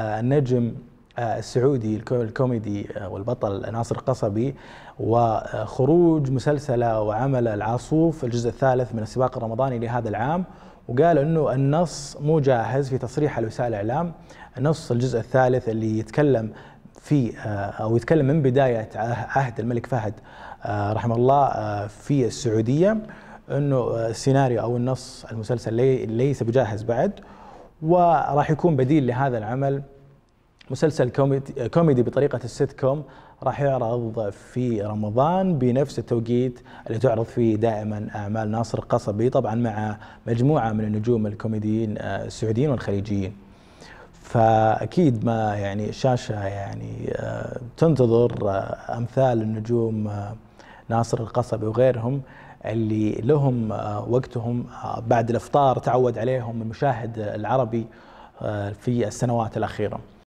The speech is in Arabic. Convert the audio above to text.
النجم آه، السعودي الكوميدي آه، والبطل ناصر قصبي وخروج مسلسله وعمل العاصوف الجزء الثالث من السباق الرمضاني لهذا العام وقال انه النص مو جاهز في تصريح لوسائل الاعلام نص الجزء الثالث اللي يتكلم في آه، او يتكلم من بدايه عهد الملك فهد رحمه الله في السعوديه انه السيناريو او النص المسلسل ليس بجاهز بعد وراح يكون بديل لهذا العمل مسلسل كوميدي, كوميدي بطريقة السيت كوم راح يعرض في رمضان بنفس التوقيت اللي تعرض فيه دائما أعمال ناصر قصبي طبعا مع مجموعة من النجوم الكوميديين آه، السعوديين والخليجيين فأكيد ما يعني الشاشة يعني آه، تنتظر آه، أمثال النجوم ناصر القصبي وغيرهم اللي لهم آه، وقتهم آه، بعد الافطار تعود عليهم المشاهد العربي آه، في السنوات الاخيره.